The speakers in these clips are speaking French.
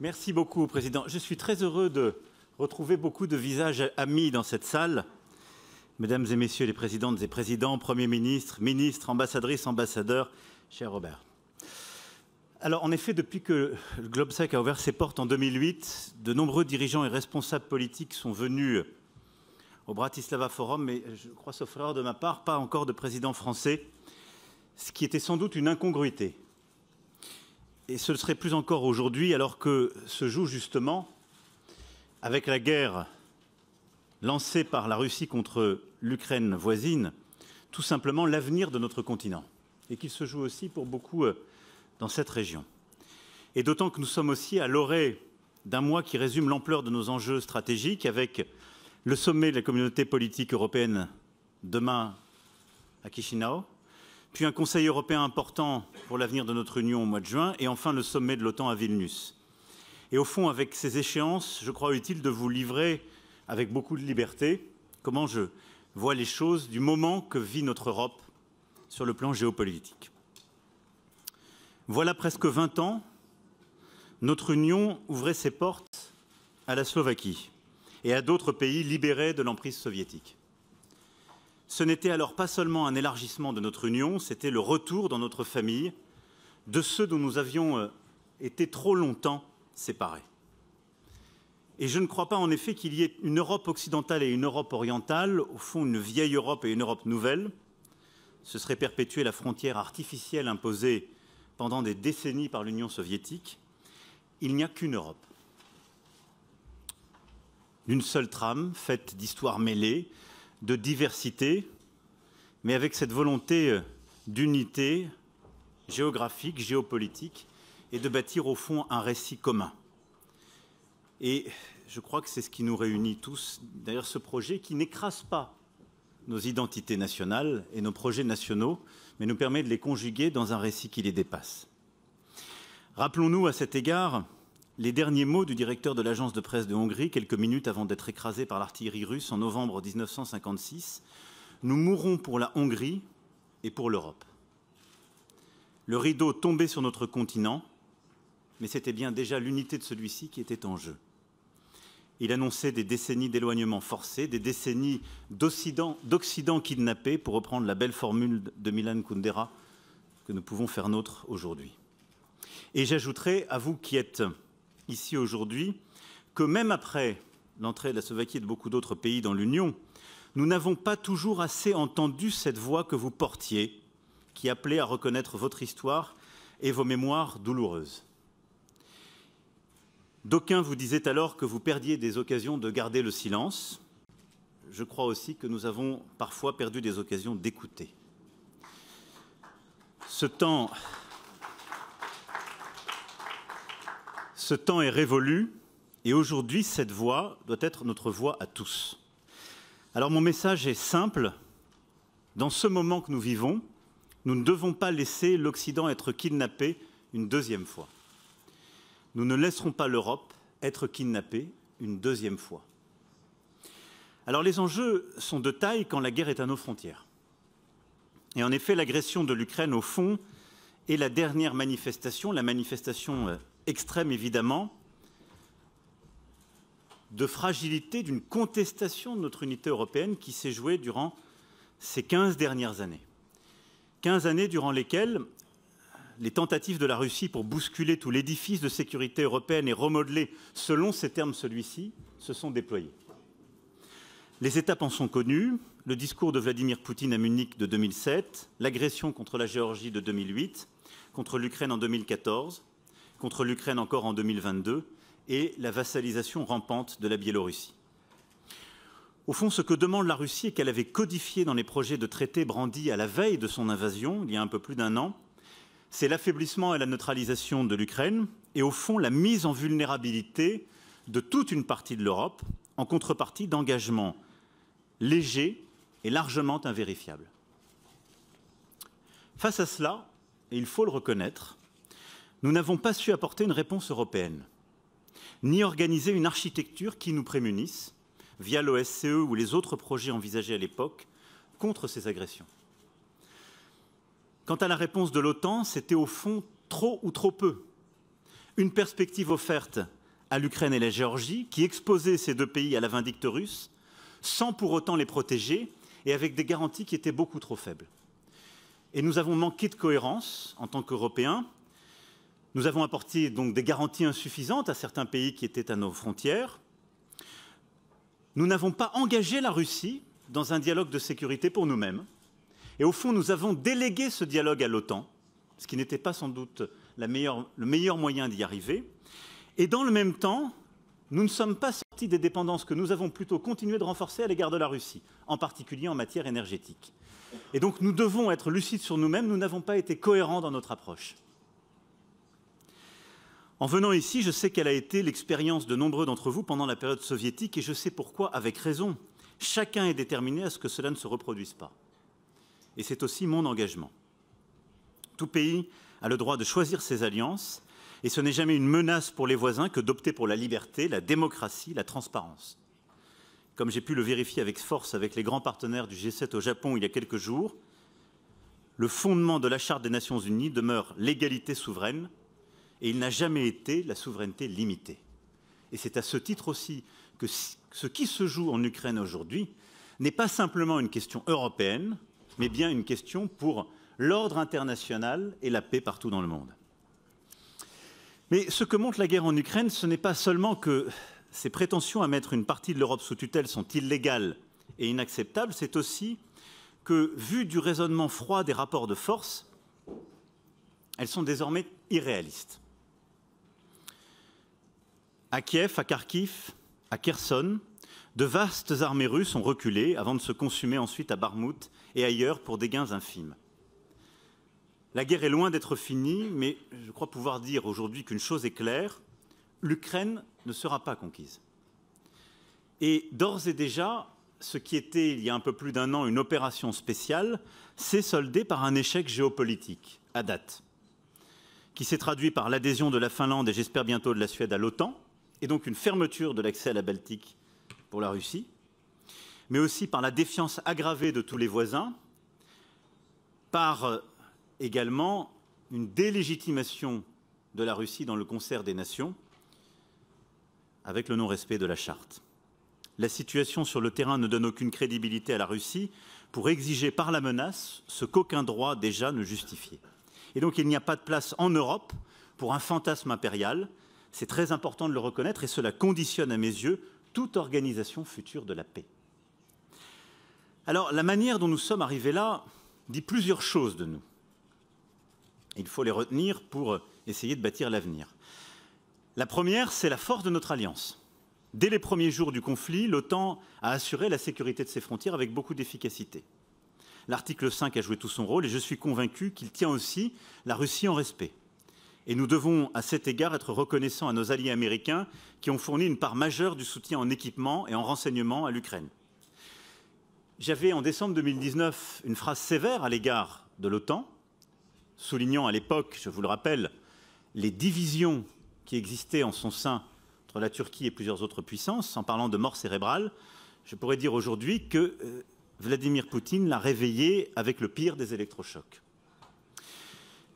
Merci beaucoup, Président. Je suis très heureux de retrouver beaucoup de visages amis dans cette salle. Mesdames et Messieurs les Présidentes et Présidents, Premier Ministre, ministres, ambassadrices, ambassadeurs, cher Robert. Alors, en effet, depuis que le GlobeSec a ouvert ses portes en 2008, de nombreux dirigeants et responsables politiques sont venus au Bratislava Forum, mais je crois, sauf de ma part, pas encore de président français, ce qui était sans doute une incongruité et ce serait plus encore aujourd'hui alors que se joue justement, avec la guerre lancée par la Russie contre l'Ukraine voisine, tout simplement l'avenir de notre continent, et qu'il se joue aussi pour beaucoup euh, dans cette région. Et d'autant que nous sommes aussi à l'orée d'un mois qui résume l'ampleur de nos enjeux stratégiques avec le sommet de la communauté politique européenne demain à Chisinau, puis un Conseil européen important pour l'avenir de notre Union au mois de juin, et enfin le sommet de l'OTAN à Vilnius. Et au fond, avec ces échéances, je crois utile de vous livrer avec beaucoup de liberté comment je vois les choses du moment que vit notre Europe sur le plan géopolitique. Voilà presque 20 ans, notre Union ouvrait ses portes à la Slovaquie et à d'autres pays libérés de l'emprise soviétique. Ce n'était alors pas seulement un élargissement de notre union, c'était le retour dans notre famille de ceux dont nous avions euh, été trop longtemps séparés. Et je ne crois pas en effet qu'il y ait une Europe occidentale et une Europe orientale, au fond une vieille Europe et une Europe nouvelle. Ce serait perpétuer la frontière artificielle imposée pendant des décennies par l'Union soviétique. Il n'y a qu'une Europe. D'une seule trame, faite d'histoires mêlées, de diversité, mais avec cette volonté euh, d'unité géographique, géopolitique, et de bâtir au fond un récit commun. Et je crois que c'est ce qui nous réunit tous d'ailleurs ce projet qui n'écrase pas nos identités nationales et nos projets nationaux, mais nous permet de les conjuguer dans un récit qui les dépasse. Rappelons-nous à cet égard les derniers mots du directeur de l'agence de presse de Hongrie, quelques minutes avant d'être écrasé par l'artillerie russe en novembre 1956, Nous mourrons pour la Hongrie et pour l'Europe. Le rideau tombait sur notre continent, mais c'était bien déjà l'unité de celui-ci qui était en jeu. Il annonçait des décennies d'éloignement forcé, des décennies d'Occident kidnappé, pour reprendre la belle formule de Milan Kundera que nous pouvons faire nôtre aujourd'hui. Et j'ajouterai, à vous qui êtes ici aujourd'hui que même après l'entrée de la Slovaquie et de beaucoup d'autres pays dans l'Union, nous n'avons pas toujours assez entendu cette voix que vous portiez, qui appelait à reconnaître votre histoire et vos mémoires douloureuses. D'aucuns vous disaient alors que vous perdiez des occasions de garder le silence. Je crois aussi que nous avons parfois perdu des occasions d'écouter. Ce temps Ce temps est révolu et aujourd'hui, cette voix doit être notre voix à tous. Alors mon message est simple. Dans ce moment que nous vivons, nous ne devons pas laisser l'Occident être kidnappé une deuxième fois. Nous ne laisserons pas l'Europe être kidnappée une deuxième fois. Alors les enjeux sont de taille quand la guerre est à nos frontières. Et en effet, l'agression de l'Ukraine, au fond, est la dernière manifestation, la manifestation euh, extrême évidemment, de fragilité, d'une contestation de notre unité européenne qui s'est jouée durant ces 15 dernières années. 15 années durant lesquelles les tentatives de la Russie pour bousculer tout l'édifice de sécurité européenne et remodeler selon ces termes celui-ci se sont déployées. Les étapes en sont connues, le discours de Vladimir Poutine à Munich de 2007, l'agression contre la Géorgie de 2008, contre l'Ukraine en 2014, contre l'Ukraine encore en 2022, et la vassalisation rampante de la Biélorussie. Au fond, ce que demande la Russie et qu'elle avait codifié dans les projets de traité brandis à la veille de son invasion, il y a un peu plus d'un an, c'est l'affaiblissement et la neutralisation de l'Ukraine, et au fond la mise en vulnérabilité de toute une partie de l'Europe, en contrepartie d'engagements légers et largement invérifiables. Face à cela, et il faut le reconnaître, nous n'avons pas su apporter une réponse européenne, ni organiser une architecture qui nous prémunisse, via l'OSCE ou les autres projets envisagés à l'époque, contre ces agressions. Quant à la réponse de l'OTAN, c'était au fond trop ou trop peu. Une perspective offerte à l'Ukraine et la Géorgie, qui exposait ces deux pays à la vindicte russe, sans pour autant les protéger, et avec des garanties qui étaient beaucoup trop faibles. Et nous avons manqué de cohérence en tant qu'Européens, nous avons apporté donc des garanties insuffisantes à certains pays qui étaient à nos frontières. Nous n'avons pas engagé la Russie dans un dialogue de sécurité pour nous-mêmes. Et au fond, nous avons délégué ce dialogue à l'OTAN, ce qui n'était pas sans doute le meilleur moyen d'y arriver. Et dans le même temps, nous ne sommes pas sortis des dépendances que nous avons plutôt continué de renforcer à l'égard de la Russie, en particulier en matière énergétique. Et donc nous devons être lucides sur nous-mêmes, nous n'avons pas été cohérents dans notre approche. En venant ici, je sais quelle a été l'expérience de nombreux d'entre vous pendant la période soviétique et je sais pourquoi, avec raison, chacun est déterminé à ce que cela ne se reproduise pas. Et c'est aussi mon engagement. Tout pays a le droit de choisir ses alliances et ce n'est jamais une menace pour les voisins que d'opter pour la liberté, la démocratie, la transparence. Comme j'ai pu le vérifier avec force avec les grands partenaires du G7 au Japon il y a quelques jours, le fondement de la Charte des Nations Unies demeure l'égalité souveraine et il n'a jamais été la souveraineté limitée. Et c'est à ce titre aussi que ce qui se joue en Ukraine aujourd'hui n'est pas simplement une question européenne, mais bien une question pour l'ordre international et la paix partout dans le monde. Mais ce que montre la guerre en Ukraine, ce n'est pas seulement que ces prétentions à mettre une partie de l'Europe sous tutelle sont illégales et inacceptables, c'est aussi que, vu du raisonnement froid des rapports de force, elles sont désormais irréalistes. À Kiev, à Kharkiv, à Kherson, de vastes armées russes ont reculé avant de se consumer ensuite à Barmout et ailleurs pour des gains infimes. La guerre est loin d'être finie, mais je crois pouvoir dire aujourd'hui qu'une chose est claire, l'Ukraine ne sera pas conquise. Et d'ores et déjà, ce qui était il y a un peu plus d'un an une opération spéciale s'est soldé par un échec géopolitique, à date, qui s'est traduit par l'adhésion de la Finlande et j'espère bientôt de la Suède à l'OTAN, et donc une fermeture de l'accès à la Baltique pour la Russie, mais aussi par la défiance aggravée de tous les voisins, par euh, également une délégitimation de la Russie dans le concert des nations avec le non-respect de la charte. La situation sur le terrain ne donne aucune crédibilité à la Russie pour exiger par la menace ce qu'aucun droit déjà ne justifiait. Et donc il n'y a pas de place en Europe pour un fantasme impérial, c'est très important de le reconnaître et cela conditionne à mes yeux toute organisation future de la paix. Alors la manière dont nous sommes arrivés là dit plusieurs choses de nous. Il faut les retenir pour essayer de bâtir l'avenir. La première, c'est la force de notre alliance. Dès les premiers jours du conflit, l'OTAN a assuré la sécurité de ses frontières avec beaucoup d'efficacité. L'article 5 a joué tout son rôle et je suis convaincu qu'il tient aussi la Russie en respect. Et nous devons, à cet égard, être reconnaissants à nos alliés américains qui ont fourni une part majeure du soutien en équipement et en renseignement à l'Ukraine. J'avais, en décembre 2019, une phrase sévère à l'égard de l'OTAN, soulignant à l'époque, je vous le rappelle, les divisions qui existaient en son sein entre la Turquie et plusieurs autres puissances, en parlant de mort cérébrale, je pourrais dire aujourd'hui que euh, Vladimir Poutine l'a réveillé avec le pire des électrochocs.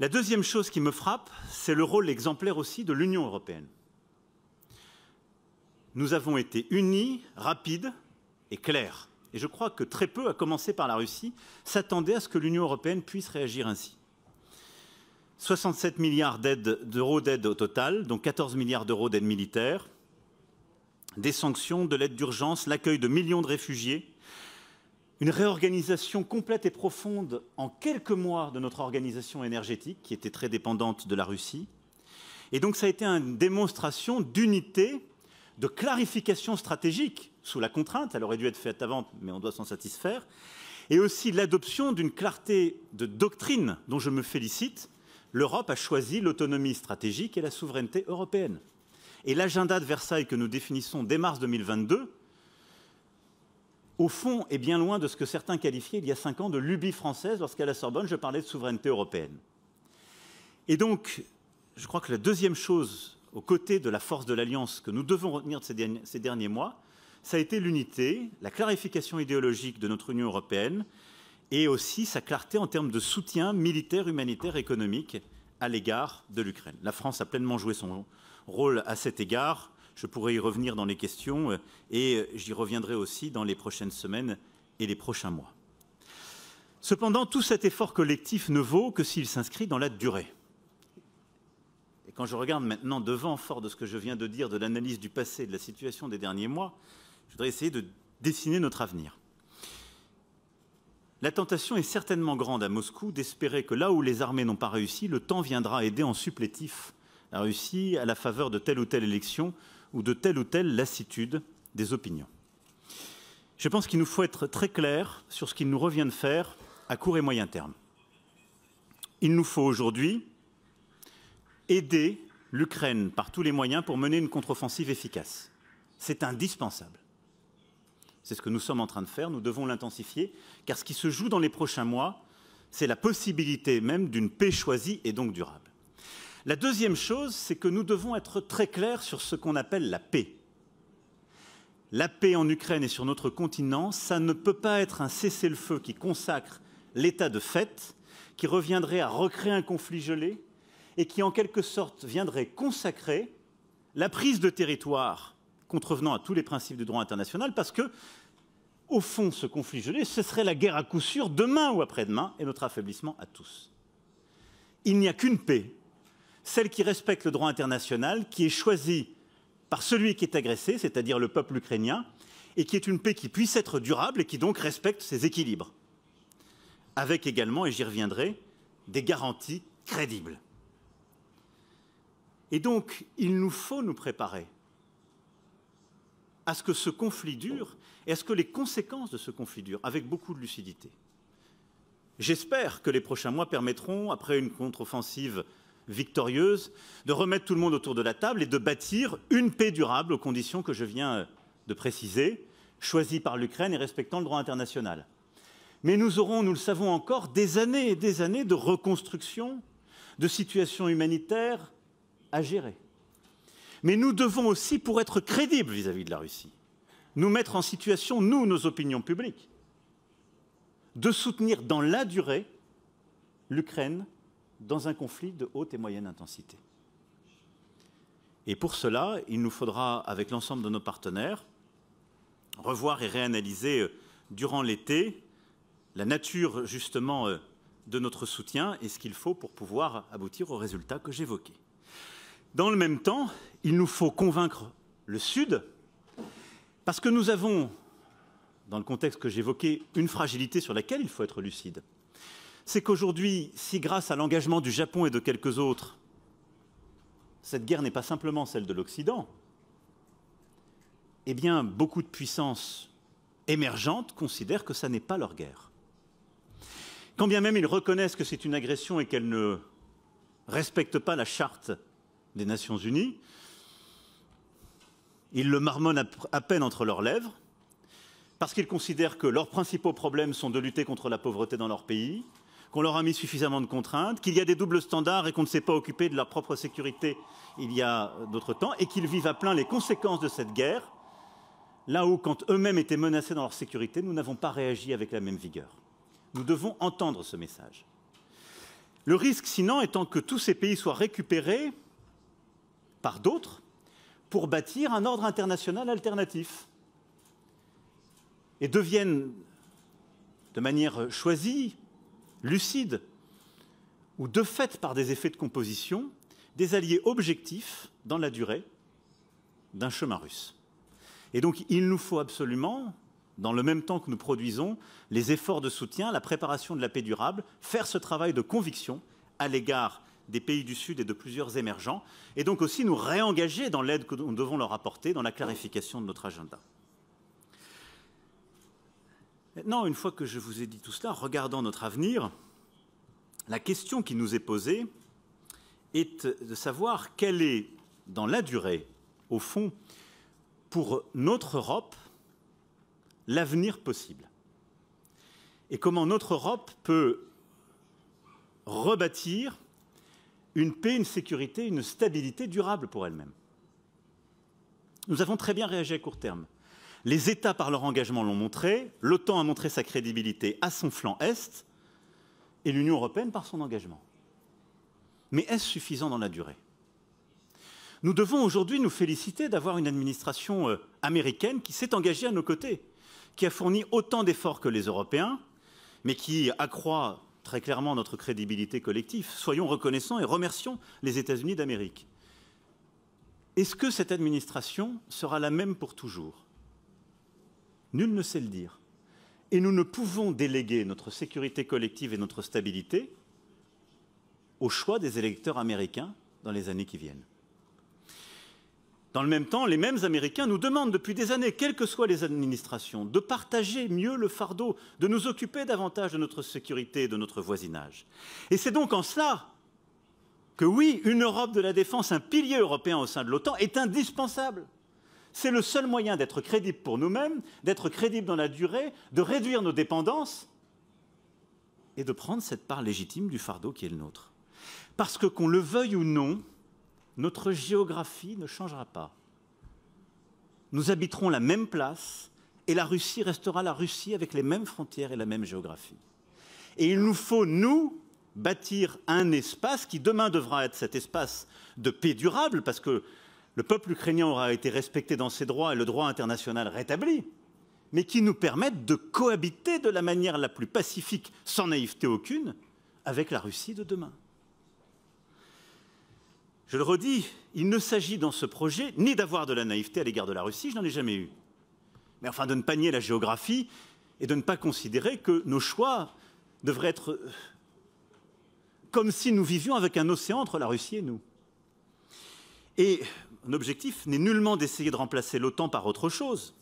La deuxième chose qui me frappe, c'est le rôle exemplaire aussi de l'Union européenne. Nous avons été unis, rapides et clairs. Et je crois que très peu, à commencer par la Russie, s'attendaient à ce que l'Union européenne puisse réagir ainsi. 67 milliards d'euros d'aide au total, dont 14 milliards d'euros d'aide militaire, des sanctions, de l'aide d'urgence, l'accueil de millions de réfugiés, une réorganisation complète et profonde en quelques mois de notre organisation énergétique, qui était très dépendante de la Russie. Et donc ça a été une démonstration d'unité, de clarification stratégique sous la contrainte, elle aurait dû être faite avant, mais on doit s'en satisfaire, et aussi l'adoption d'une clarté de doctrine dont je me félicite. L'Europe a choisi l'autonomie stratégique et la souveraineté européenne. Et l'agenda de Versailles que nous définissons dès mars 2022 au fond, est bien loin de ce que certains qualifiaient il y a cinq ans de lubie française lorsqu'à la Sorbonne, je parlais de souveraineté européenne. Et donc, je crois que la deuxième chose, aux côtés de la force de l'Alliance, que nous devons retenir de ces derniers, ces derniers mois, ça a été l'unité, la clarification idéologique de notre Union européenne, et aussi sa clarté en termes de soutien militaire, humanitaire, économique à l'égard de l'Ukraine. La France a pleinement joué son rôle à cet égard je pourrai y revenir dans les questions euh, et euh, j'y reviendrai aussi dans les prochaines semaines et les prochains mois. Cependant, tout cet effort collectif ne vaut que s'il s'inscrit dans la durée. Et quand je regarde maintenant devant, fort de ce que je viens de dire, de l'analyse du passé, et de la situation des derniers mois, je voudrais essayer de dessiner notre avenir. La tentation est certainement grande à Moscou d'espérer que là où les armées n'ont pas réussi, le temps viendra aider en supplétif la Russie à la faveur de telle ou telle élection ou de telle ou telle lassitude des opinions. Je pense qu'il nous faut être très clair sur ce qu'il nous revient de faire à court et moyen terme. Il nous faut aujourd'hui aider l'Ukraine par tous les moyens pour mener une contre-offensive efficace. C'est indispensable. C'est ce que nous sommes en train de faire, nous devons l'intensifier, car ce qui se joue dans les prochains mois, c'est la possibilité même d'une paix choisie et donc durable. La deuxième chose, c'est que nous devons être très clairs sur ce qu'on appelle la paix. La paix en Ukraine et sur notre continent, ça ne peut pas être un cessez-le-feu qui consacre l'état de fait, qui reviendrait à recréer un conflit gelé et qui en quelque sorte viendrait consacrer la prise de territoire contrevenant à tous les principes du droit international parce que au fond, ce conflit gelé, ce serait la guerre à coup sûr demain ou après-demain et notre affaiblissement à tous. Il n'y a qu'une paix celle qui respecte le droit international, qui est choisie par celui qui est agressé, c'est-à-dire le peuple ukrainien, et qui est une paix qui puisse être durable et qui donc respecte ses équilibres, avec également, et j'y reviendrai, des garanties crédibles. Et donc, il nous faut nous préparer à ce que ce conflit dure et à ce que les conséquences de ce conflit durent, avec beaucoup de lucidité. J'espère que les prochains mois permettront, après une contre-offensive victorieuse, de remettre tout le monde autour de la table et de bâtir une paix durable aux conditions que je viens de préciser, choisies par l'Ukraine et respectant le droit international. Mais nous aurons, nous le savons encore, des années et des années de reconstruction, de situations humanitaires à gérer. Mais nous devons aussi, pour être crédibles vis-à-vis -vis de la Russie, nous mettre en situation, nous, nos opinions publiques, de soutenir dans la durée l'Ukraine dans un conflit de haute et moyenne intensité. Et pour cela, il nous faudra, avec l'ensemble de nos partenaires, revoir et réanalyser euh, durant l'été la nature justement euh, de notre soutien et ce qu'il faut pour pouvoir aboutir aux résultats que j'évoquais. Dans le même temps, il nous faut convaincre le Sud, parce que nous avons, dans le contexte que j'évoquais, une fragilité sur laquelle il faut être lucide c'est qu'aujourd'hui, si grâce à l'engagement du Japon et de quelques autres, cette guerre n'est pas simplement celle de l'Occident, eh bien, beaucoup de puissances émergentes considèrent que ça n'est pas leur guerre. Quand bien même ils reconnaissent que c'est une agression et qu'elle ne respecte pas la charte des Nations Unies, ils le marmonnent à peine entre leurs lèvres, parce qu'ils considèrent que leurs principaux problèmes sont de lutter contre la pauvreté dans leur pays, qu'on leur a mis suffisamment de contraintes, qu'il y a des doubles standards et qu'on ne s'est pas occupé de leur propre sécurité il y a d'autres temps, et qu'ils vivent à plein les conséquences de cette guerre, là où, quand eux-mêmes étaient menacés dans leur sécurité, nous n'avons pas réagi avec la même vigueur. Nous devons entendre ce message. Le risque, sinon, étant que tous ces pays soient récupérés par d'autres pour bâtir un ordre international alternatif et deviennent, de manière choisie, lucides, ou de fait par des effets de composition, des alliés objectifs dans la durée d'un chemin russe. Et donc il nous faut absolument, dans le même temps que nous produisons les efforts de soutien, la préparation de la paix durable, faire ce travail de conviction à l'égard des pays du Sud et de plusieurs émergents, et donc aussi nous réengager dans l'aide que nous devons leur apporter dans la clarification de notre agenda. Non, une fois que je vous ai dit tout cela, regardant notre avenir, la question qui nous est posée est de savoir quelle est, dans la durée, au fond, pour notre Europe, l'avenir possible. Et comment notre Europe peut rebâtir une paix, une sécurité, une stabilité durable pour elle-même. Nous avons très bien réagi à court terme. Les États, par leur engagement, l'ont montré. L'OTAN a montré sa crédibilité à son flanc Est. Et l'Union européenne par son engagement. Mais est-ce suffisant dans la durée Nous devons aujourd'hui nous féliciter d'avoir une administration euh, américaine qui s'est engagée à nos côtés, qui a fourni autant d'efforts que les Européens, mais qui accroît très clairement notre crédibilité collective. Soyons reconnaissants et remercions les États-Unis d'Amérique. Est-ce que cette administration sera la même pour toujours Nul ne sait le dire. Et nous ne pouvons déléguer notre sécurité collective et notre stabilité au choix des électeurs américains dans les années qui viennent. Dans le même temps, les mêmes Américains nous demandent depuis des années, quelles que soient les administrations, de partager mieux le fardeau, de nous occuper davantage de notre sécurité et de notre voisinage. Et c'est donc en cela que oui, une Europe de la défense, un pilier européen au sein de l'OTAN, est indispensable. C'est le seul moyen d'être crédible pour nous-mêmes, d'être crédible dans la durée, de réduire nos dépendances et de prendre cette part légitime du fardeau qui est le nôtre. Parce que qu'on le veuille ou non, notre géographie ne changera pas. Nous habiterons la même place et la Russie restera la Russie avec les mêmes frontières et la même géographie. Et il nous faut, nous, bâtir un espace qui demain devra être cet espace de paix durable, parce que le peuple ukrainien aura été respecté dans ses droits et le droit international rétabli, mais qui nous permettent de cohabiter de la manière la plus pacifique, sans naïveté aucune, avec la Russie de demain. Je le redis, il ne s'agit dans ce projet ni d'avoir de la naïveté à l'égard de la Russie, je n'en ai jamais eu, mais enfin de ne pas nier la géographie et de ne pas considérer que nos choix devraient être euh, comme si nous vivions avec un océan entre la Russie et nous. Et objectif n'est nullement d'essayer de remplacer l'OTAN par autre chose.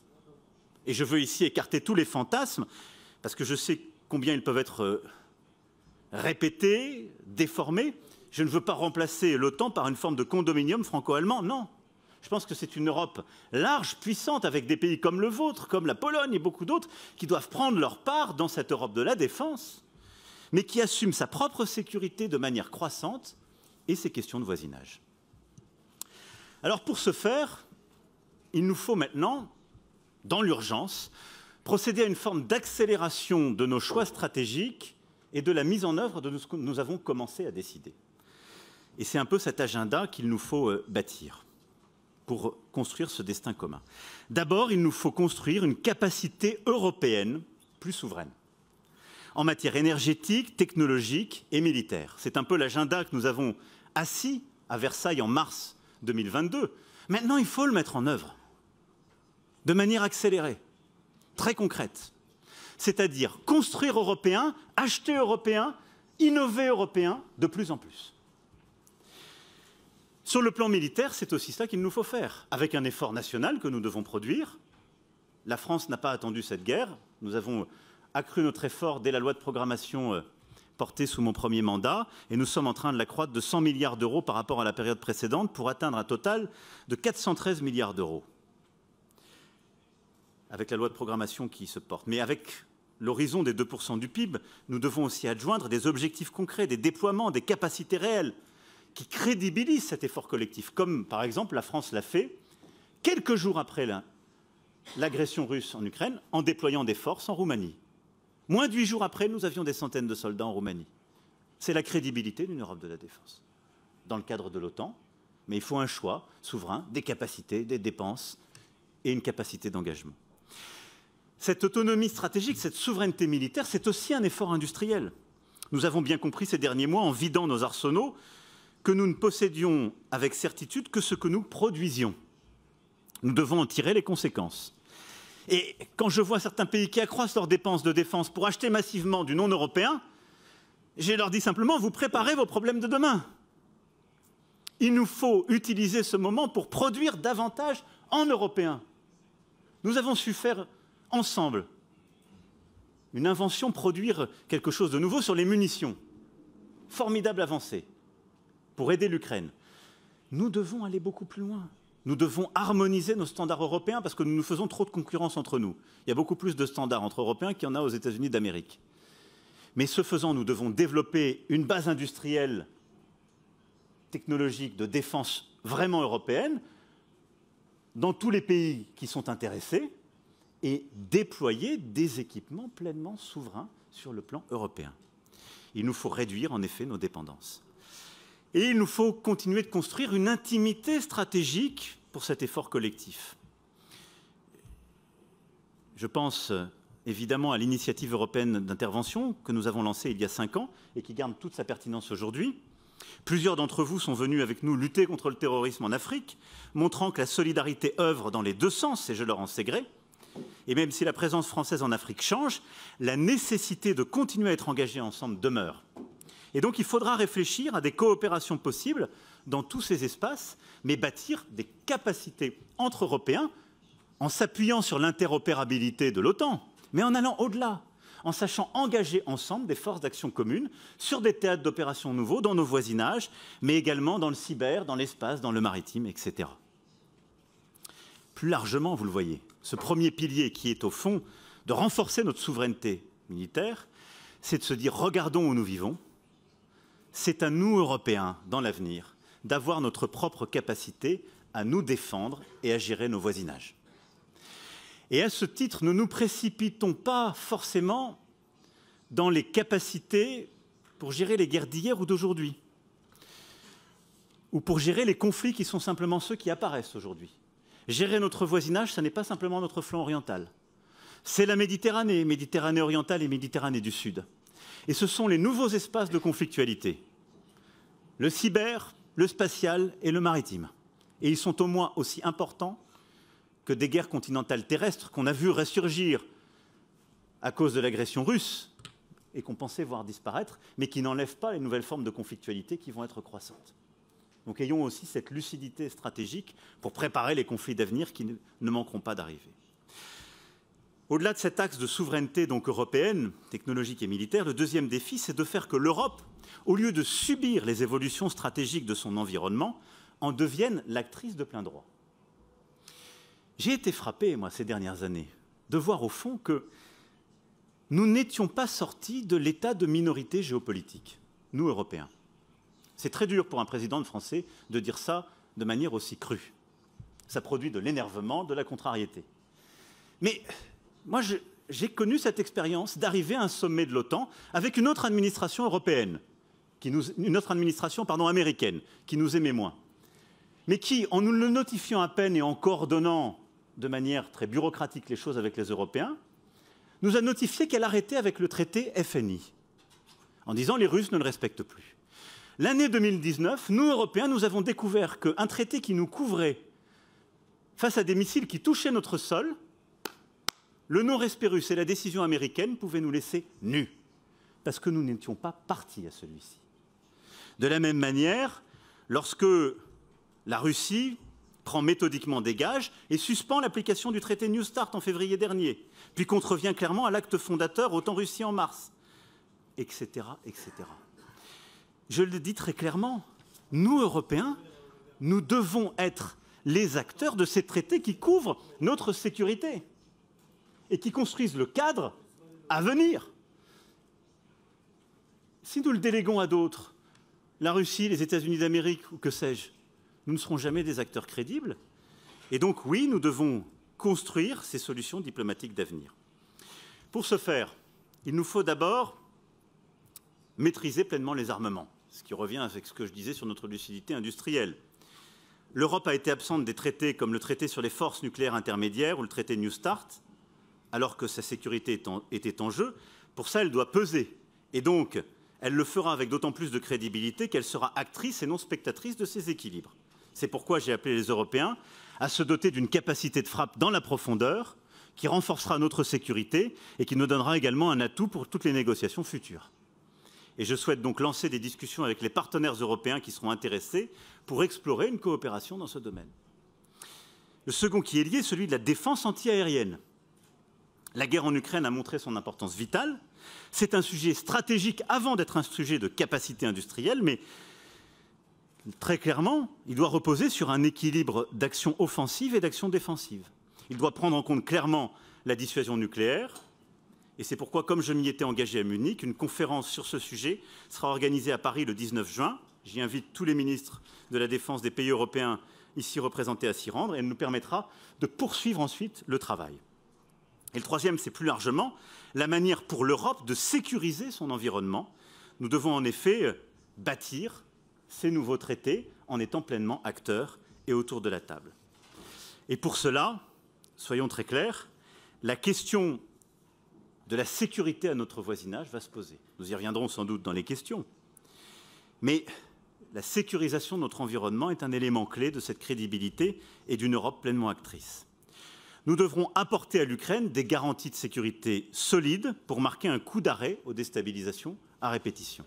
Et je veux ici écarter tous les fantasmes, parce que je sais combien ils peuvent être euh, répétés, déformés. Je ne veux pas remplacer l'OTAN par une forme de condominium franco-allemand, non. Je pense que c'est une Europe large, puissante, avec des pays comme le vôtre, comme la Pologne et beaucoup d'autres, qui doivent prendre leur part dans cette Europe de la défense, mais qui assume sa propre sécurité de manière croissante et ses questions de voisinage. Alors pour ce faire, il nous faut maintenant, dans l'urgence, procéder à une forme d'accélération de nos choix stratégiques et de la mise en œuvre de ce que nous avons commencé à décider. Et c'est un peu cet agenda qu'il nous faut euh, bâtir pour construire ce destin commun. D'abord, il nous faut construire une capacité européenne plus souveraine en matière énergétique, technologique et militaire. C'est un peu l'agenda que nous avons assis à Versailles en mars 2022. Maintenant, il faut le mettre en œuvre de manière accélérée, très concrète. C'est-à-dire construire européen, acheter européen, innover européen de plus en plus. Sur le plan militaire, c'est aussi ça qu'il nous faut faire, avec un effort national que nous devons produire. La France n'a pas attendu cette guerre. Nous avons accru notre effort dès la loi de programmation euh, porté sous mon premier mandat, et nous sommes en train de la croître de 100 milliards d'euros par rapport à la période précédente pour atteindre un total de 413 milliards d'euros avec la loi de programmation qui se porte. Mais avec l'horizon des 2% du PIB, nous devons aussi adjoindre des objectifs concrets, des déploiements, des capacités réelles qui crédibilisent cet effort collectif, comme par exemple la France l'a fait quelques jours après l'agression russe en Ukraine en déployant des forces en Roumanie. Moins de huit jours après, nous avions des centaines de soldats en Roumanie. C'est la crédibilité d'une Europe de la défense. Dans le cadre de l'OTAN, mais il faut un choix souverain, des capacités, des dépenses et une capacité d'engagement. Cette autonomie stratégique, cette souveraineté militaire, c'est aussi un effort industriel. Nous avons bien compris ces derniers mois, en vidant nos arsenaux, que nous ne possédions avec certitude que ce que nous produisions. Nous devons en tirer les conséquences. Et quand je vois certains pays qui accroissent leurs dépenses de défense pour acheter massivement du non-européen, je leur dis simplement, vous préparez vos problèmes de demain. Il nous faut utiliser ce moment pour produire davantage en européen. Nous avons su faire ensemble une invention, produire quelque chose de nouveau sur les munitions. Formidable avancée pour aider l'Ukraine. Nous devons aller beaucoup plus loin. Nous devons harmoniser nos standards européens parce que nous nous faisons trop de concurrence entre nous. Il y a beaucoup plus de standards entre Européens qu'il y en a aux États-Unis d'Amérique. Mais ce faisant, nous devons développer une base industrielle technologique de défense vraiment européenne dans tous les pays qui sont intéressés et déployer des équipements pleinement souverains sur le plan européen. Il nous faut réduire en effet nos dépendances. Et il nous faut continuer de construire une intimité stratégique pour cet effort collectif. Je pense évidemment à l'initiative européenne d'intervention que nous avons lancée il y a cinq ans et qui garde toute sa pertinence aujourd'hui. Plusieurs d'entre vous sont venus avec nous lutter contre le terrorisme en Afrique, montrant que la solidarité œuvre dans les deux sens, et je leur en sais gré. Et même si la présence française en Afrique change, la nécessité de continuer à être engagés ensemble demeure. Et donc il faudra réfléchir à des coopérations possibles dans tous ces espaces, mais bâtir des capacités entre Européens en s'appuyant sur l'interopérabilité de l'OTAN, mais en allant au-delà, en sachant engager ensemble des forces d'action communes sur des théâtres d'opérations nouveaux dans nos voisinages, mais également dans le cyber, dans l'espace, dans le maritime, etc. Plus largement, vous le voyez, ce premier pilier qui est au fond de renforcer notre souveraineté militaire, c'est de se dire regardons où nous vivons, c'est à nous, Européens, dans l'avenir, d'avoir notre propre capacité à nous défendre et à gérer nos voisinages. Et à ce titre, ne nous précipitons pas forcément dans les capacités pour gérer les guerres d'hier ou d'aujourd'hui, ou pour gérer les conflits qui sont simplement ceux qui apparaissent aujourd'hui. Gérer notre voisinage, ce n'est pas simplement notre flanc oriental. C'est la Méditerranée, Méditerranée orientale et Méditerranée du Sud. Et ce sont les nouveaux espaces de conflictualité. Le cyber, le spatial et le maritime. Et ils sont au moins aussi importants que des guerres continentales terrestres qu'on a vu ressurgir à cause de l'agression russe et qu'on pensait voir disparaître, mais qui n'enlèvent pas les nouvelles formes de conflictualité qui vont être croissantes. Donc ayons aussi cette lucidité stratégique pour préparer les conflits d'avenir qui ne manqueront pas d'arriver. Au-delà de cet axe de souveraineté donc européenne, technologique et militaire, le deuxième défi, c'est de faire que l'Europe, au lieu de subir les évolutions stratégiques de son environnement, en devienne l'actrice de plein droit. J'ai été frappé, moi, ces dernières années, de voir au fond que nous n'étions pas sortis de l'état de minorité géopolitique, nous, Européens. C'est très dur pour un président de français de dire ça de manière aussi crue. Ça produit de l'énervement, de la contrariété. Mais moi, j'ai connu cette expérience d'arriver à un sommet de l'OTAN avec une autre administration européenne, une autre administration américaine, qui nous aimait moins, mais qui, en nous le notifiant à peine et en coordonnant de manière très bureaucratique les choses avec les Européens, nous a notifié qu'elle arrêtait avec le traité FNI, en disant les Russes ne le respectent plus. L'année 2019, nous, Européens, nous avons découvert qu'un traité qui nous couvrait face à des missiles qui touchaient notre sol, le non-respect et la décision américaine pouvaient nous laisser nus, parce que nous n'étions pas partis à celui-ci. De la même manière, lorsque la Russie prend méthodiquement des gages et suspend l'application du traité New Start en février dernier, puis contrevient clairement à l'acte fondateur autant Russie en mars, etc., etc. Je le dis très clairement, nous, Européens, nous devons être les acteurs de ces traités qui couvrent notre sécurité et qui construisent le cadre à venir. Si nous le déléguons à d'autres, la Russie, les États-Unis d'Amérique ou que sais-je, nous ne serons jamais des acteurs crédibles. Et donc oui, nous devons construire ces solutions diplomatiques d'avenir. Pour ce faire, il nous faut d'abord maîtriser pleinement les armements, ce qui revient avec ce que je disais sur notre lucidité industrielle. L'Europe a été absente des traités comme le traité sur les forces nucléaires intermédiaires ou le traité New Start, alors que sa sécurité était en jeu, pour ça, elle doit peser. Et donc, elle le fera avec d'autant plus de crédibilité qu'elle sera actrice et non spectatrice de ces équilibres. C'est pourquoi j'ai appelé les Européens à se doter d'une capacité de frappe dans la profondeur qui renforcera notre sécurité et qui nous donnera également un atout pour toutes les négociations futures. Et je souhaite donc lancer des discussions avec les partenaires européens qui seront intéressés pour explorer une coopération dans ce domaine. Le second qui est lié, celui de la défense antiaérienne. La guerre en Ukraine a montré son importance vitale. C'est un sujet stratégique avant d'être un sujet de capacité industrielle, mais très clairement, il doit reposer sur un équilibre d'action offensive et d'action défensive. Il doit prendre en compte clairement la dissuasion nucléaire. Et c'est pourquoi, comme je m'y étais engagé à Munich, une conférence sur ce sujet sera organisée à Paris le 19 juin. J'y invite tous les ministres de la Défense des pays européens ici représentés à s'y rendre et elle nous permettra de poursuivre ensuite le travail. Et le troisième, c'est plus largement la manière pour l'Europe de sécuriser son environnement. Nous devons en effet euh, bâtir ces nouveaux traités en étant pleinement acteurs et autour de la table. Et pour cela, soyons très clairs, la question de la sécurité à notre voisinage va se poser. Nous y reviendrons sans doute dans les questions. Mais la sécurisation de notre environnement est un élément clé de cette crédibilité et d'une Europe pleinement actrice. Nous devrons apporter à l'Ukraine des garanties de sécurité solides pour marquer un coup d'arrêt aux déstabilisations à répétition.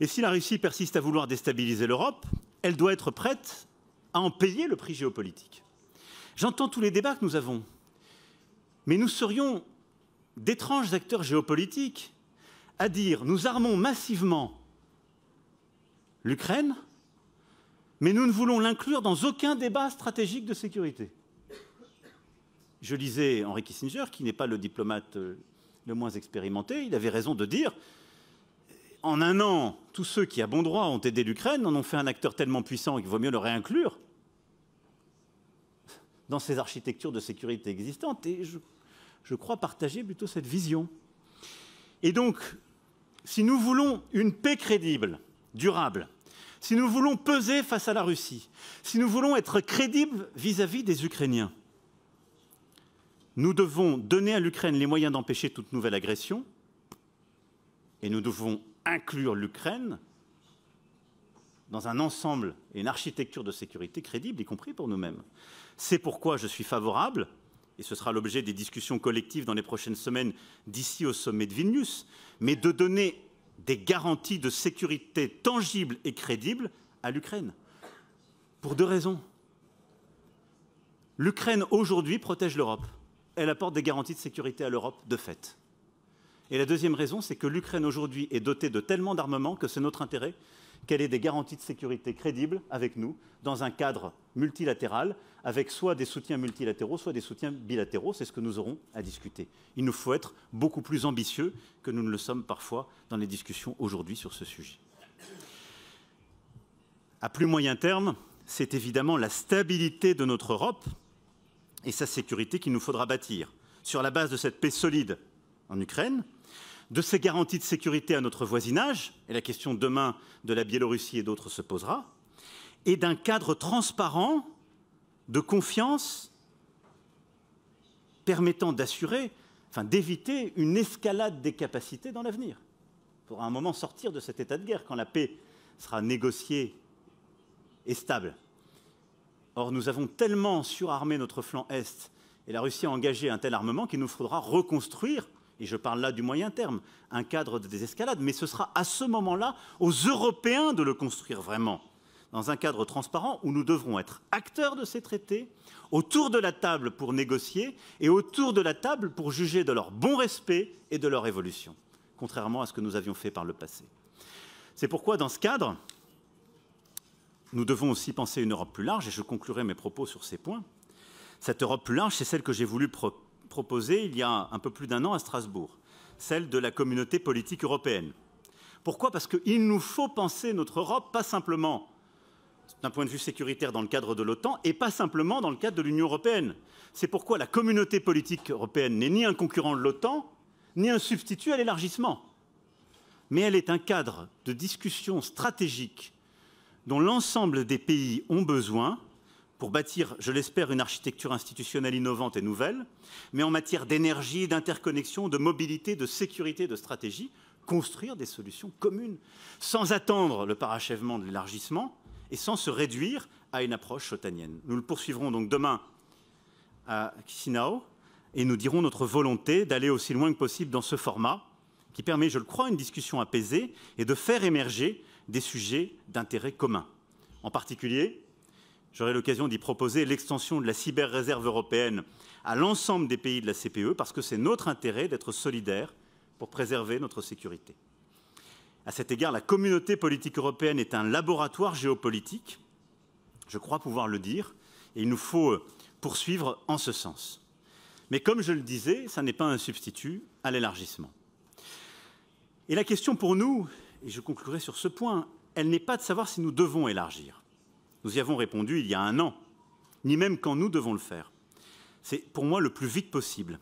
Et si la Russie persiste à vouloir déstabiliser l'Europe, elle doit être prête à en payer le prix géopolitique. J'entends tous les débats que nous avons, mais nous serions d'étranges acteurs géopolitiques à dire nous armons massivement l'Ukraine, mais nous ne voulons l'inclure dans aucun débat stratégique de sécurité. Je lisais Henri Kissinger, qui n'est pas le diplomate euh, le moins expérimenté, il avait raison de dire en un an, tous ceux qui, à bon droit, ont aidé l'Ukraine en ont fait un acteur tellement puissant qu'il vaut mieux le réinclure dans ces architectures de sécurité existantes. Et je, crois partager plutôt cette vision. Et donc, si nous voulons une paix crédible, durable, si nous voulons peser face à la Russie, si nous voulons être crédibles vis à -vis des Ukrainiens, nous devons donner à l'Ukraine les moyens d'empêcher toute nouvelle agression et nous devons inclure l'Ukraine dans un ensemble et une architecture de sécurité crédible, y compris pour nous-mêmes. C'est pourquoi je suis favorable, et ce sera l'objet des discussions collectives dans les prochaines semaines d'ici au sommet de Vilnius, mais de donner des garanties de sécurité tangibles et crédibles à l'Ukraine. Pour deux raisons. L'Ukraine aujourd'hui protège l'Europe elle apporte des garanties de sécurité à l'Europe de fait. Et la deuxième raison, c'est que l'Ukraine aujourd'hui est dotée de tellement d'armements que c'est notre intérêt qu'elle ait des garanties de sécurité crédibles avec nous, dans un cadre multilatéral, avec soit des soutiens multilatéraux, soit des soutiens bilatéraux. C'est ce que nous aurons à discuter. Il nous faut être beaucoup plus ambitieux que nous ne le sommes parfois dans les discussions aujourd'hui sur ce sujet. À plus moyen terme, c'est évidemment la stabilité de notre Europe et sa sécurité qu'il nous faudra bâtir. Sur la base de cette paix solide en Ukraine, de ces garanties de sécurité à notre voisinage, et la question demain de la Biélorussie et d'autres se posera, et d'un cadre transparent de confiance permettant d'assurer, enfin d'éviter une escalade des capacités dans l'avenir. pour un moment sortir de cet état de guerre quand la paix sera négociée et stable. Or, nous avons tellement surarmé notre flanc Est et la Russie a engagé un tel armement qu'il nous faudra reconstruire, et je parle là du moyen terme, un cadre de désescalade. Mais ce sera à ce moment-là aux Européens de le construire vraiment, dans un cadre transparent où nous devrons être acteurs de ces traités, autour de la table pour négocier et autour de la table pour juger de leur bon respect et de leur évolution, contrairement à ce que nous avions fait par le passé. C'est pourquoi, dans ce cadre, nous devons aussi penser une Europe plus large, et je conclurai mes propos sur ces points. Cette Europe plus large, c'est celle que j'ai voulu proposer il y a un peu plus d'un an à Strasbourg, celle de la communauté politique européenne. Pourquoi Parce qu'il nous faut penser notre Europe, pas simplement d'un point de vue sécuritaire dans le cadre de l'OTAN et pas simplement dans le cadre de l'Union européenne. C'est pourquoi la communauté politique européenne n'est ni un concurrent de l'OTAN, ni un substitut à l'élargissement. Mais elle est un cadre de discussion stratégique dont l'ensemble des pays ont besoin pour bâtir, je l'espère, une architecture institutionnelle innovante et nouvelle, mais en matière d'énergie, d'interconnexion, de mobilité, de sécurité, de stratégie, construire des solutions communes, sans attendre le parachèvement de l'élargissement et sans se réduire à une approche chotanienne. Nous le poursuivrons donc demain à Chisinau et nous dirons notre volonté d'aller aussi loin que possible dans ce format qui permet, je le crois, une discussion apaisée et de faire émerger des sujets d'intérêt commun. En particulier, j'aurai l'occasion d'y proposer l'extension de la cyber-réserve européenne à l'ensemble des pays de la CPE, parce que c'est notre intérêt d'être solidaire pour préserver notre sécurité. À cet égard, la communauté politique européenne est un laboratoire géopolitique, je crois pouvoir le dire, et il nous faut euh, poursuivre en ce sens. Mais comme je le disais, ça n'est pas un substitut à l'élargissement. Et la question pour nous, et je conclurai sur ce point, elle n'est pas de savoir si nous devons élargir. Nous y avons répondu il y a un an, ni même quand nous devons le faire. C'est pour moi le plus vite possible.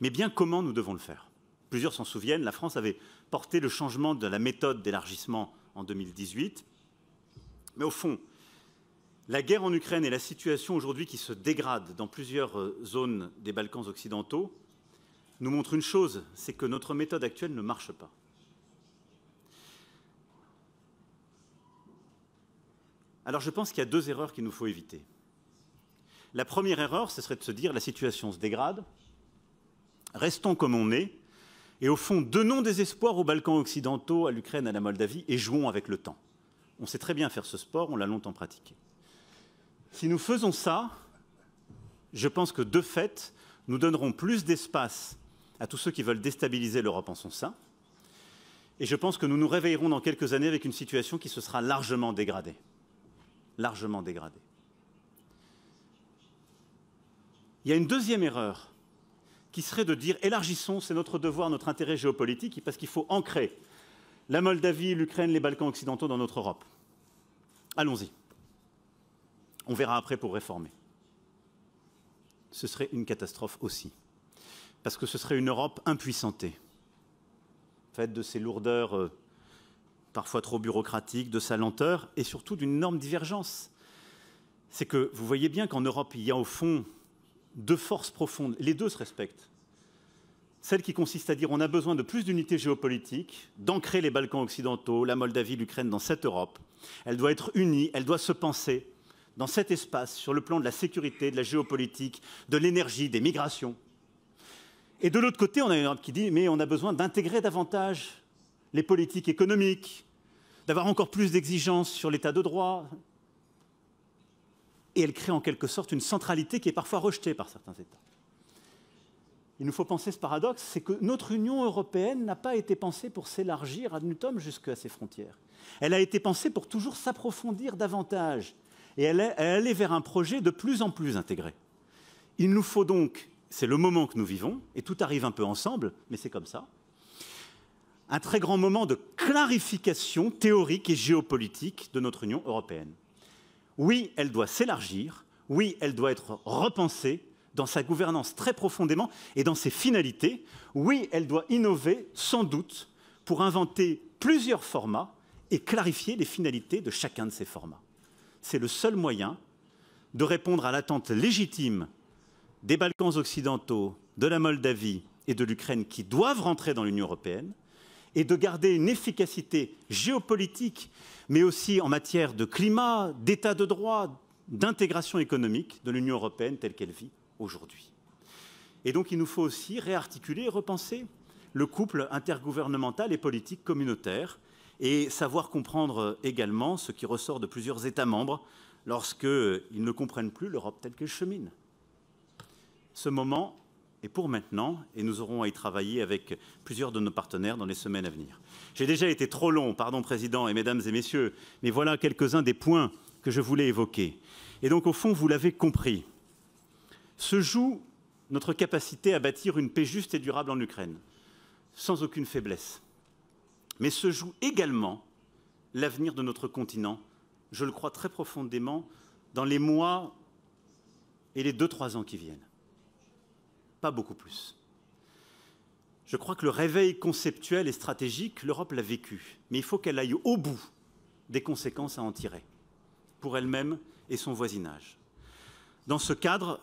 Mais bien comment nous devons le faire Plusieurs s'en souviennent, la France avait porté le changement de la méthode d'élargissement en 2018. Mais au fond, la guerre en Ukraine et la situation aujourd'hui qui se dégrade dans plusieurs euh, zones des Balkans occidentaux nous montrent une chose, c'est que notre méthode actuelle ne marche pas. Alors je pense qu'il y a deux erreurs qu'il nous faut éviter. La première erreur, ce serait de se dire la situation se dégrade, restons comme on est, et au fond, donnons des espoirs aux Balkans occidentaux, à l'Ukraine, à la Moldavie, et jouons avec le temps. On sait très bien faire ce sport, on l'a longtemps pratiqué. Si nous faisons ça, je pense que de fait, nous donnerons plus d'espace à tous ceux qui veulent déstabiliser l'Europe en son sein, et je pense que nous nous réveillerons dans quelques années avec une situation qui se sera largement dégradée largement dégradé. Il y a une deuxième erreur qui serait de dire élargissons, c'est notre devoir, notre intérêt géopolitique, parce qu'il faut ancrer la Moldavie, l'Ukraine, les Balkans occidentaux dans notre Europe. Allons-y. On verra après pour réformer. Ce serait une catastrophe aussi, parce que ce serait une Europe impuissantée, faite de ces lourdeurs euh, parfois trop bureaucratique, de sa lenteur et surtout d'une énorme divergence. C'est que vous voyez bien qu'en Europe, il y a au fond deux forces profondes. Les deux se respectent. Celle qui consiste à dire on a besoin de plus d'unité géopolitique, d'ancrer les Balkans occidentaux, la Moldavie, l'Ukraine dans cette Europe. Elle doit être unie, elle doit se penser dans cet espace sur le plan de la sécurité, de la géopolitique, de l'énergie, des migrations. Et de l'autre côté, on a une Europe qui dit mais on a besoin d'intégrer davantage les politiques économiques, d'avoir encore plus d'exigences sur l'état de droit. Et elle crée en quelque sorte une centralité qui est parfois rejetée par certains États. Il nous faut penser ce paradoxe, c'est que notre Union européenne n'a pas été pensée pour s'élargir à Newton jusqu'à ses frontières. Elle a été pensée pour toujours s'approfondir davantage. Et elle est, elle vers un projet de plus en plus intégré. Il nous faut donc, c'est le moment que nous vivons, et tout arrive un peu ensemble, mais c'est comme ça, un très grand moment de clarification théorique et géopolitique de notre Union européenne. Oui, elle doit s'élargir, oui, elle doit être repensée dans sa gouvernance très profondément et dans ses finalités, oui, elle doit innover sans doute pour inventer plusieurs formats et clarifier les finalités de chacun de ces formats. C'est le seul moyen de répondre à l'attente légitime des Balkans occidentaux, de la Moldavie et de l'Ukraine qui doivent rentrer dans l'Union européenne, et de garder une efficacité géopolitique, mais aussi en matière de climat, d'état de droit, d'intégration économique de l'Union européenne telle qu'elle vit aujourd'hui. Et donc il nous faut aussi réarticuler et repenser le couple intergouvernemental et politique communautaire et savoir comprendre également ce qui ressort de plusieurs États membres lorsqu'ils ne comprennent plus l'Europe telle qu'elle chemine. Ce moment et pour maintenant, et nous aurons à y travailler avec plusieurs de nos partenaires dans les semaines à venir. J'ai déjà été trop long, pardon Président et Mesdames et Messieurs, mais voilà quelques-uns des points que je voulais évoquer. Et donc au fond, vous l'avez compris, se joue notre capacité à bâtir une paix juste et durable en Ukraine, sans aucune faiblesse. Mais se joue également l'avenir de notre continent, je le crois très profondément, dans les mois et les deux, trois ans qui viennent pas beaucoup plus. Je crois que le réveil conceptuel et stratégique, l'Europe l'a vécu, mais il faut qu'elle aille au bout des conséquences à en tirer, pour elle-même et son voisinage. Dans ce cadre,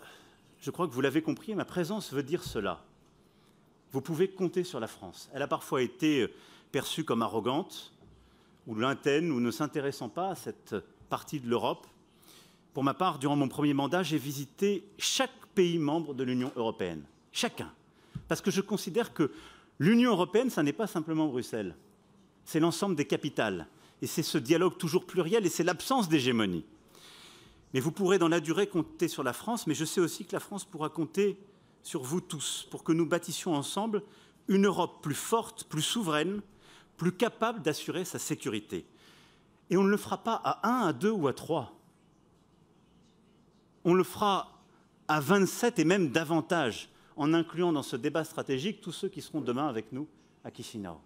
je crois que vous l'avez compris, ma présence veut dire cela. Vous pouvez compter sur la France. Elle a parfois été euh, perçue comme arrogante, ou lointaine, ou ne s'intéressant pas à cette partie de l'Europe. Pour ma part, durant mon premier mandat, j'ai visité chaque pays membres de l'Union européenne. Chacun. Parce que je considère que l'Union européenne, ça n'est pas simplement Bruxelles. C'est l'ensemble des capitales. Et c'est ce dialogue toujours pluriel et c'est l'absence d'hégémonie. Mais vous pourrez dans la durée compter sur la France, mais je sais aussi que la France pourra compter sur vous tous pour que nous bâtissions ensemble une Europe plus forte, plus souveraine, plus capable d'assurer sa sécurité. Et on ne le fera pas à un, à deux ou à trois. On le fera à 27 et même davantage, en incluant dans ce débat stratégique tous ceux qui seront demain avec nous à Chisinau.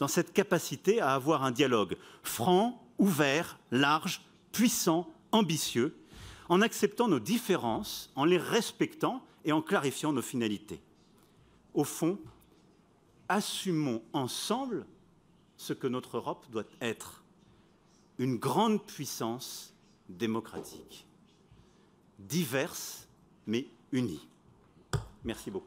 Dans cette capacité à avoir un dialogue franc, ouvert, large, puissant, ambitieux, en acceptant nos différences, en les respectant et en clarifiant nos finalités. Au fond, assumons ensemble ce que notre Europe doit être, une grande puissance démocratique, diverse mais unis. Merci beaucoup.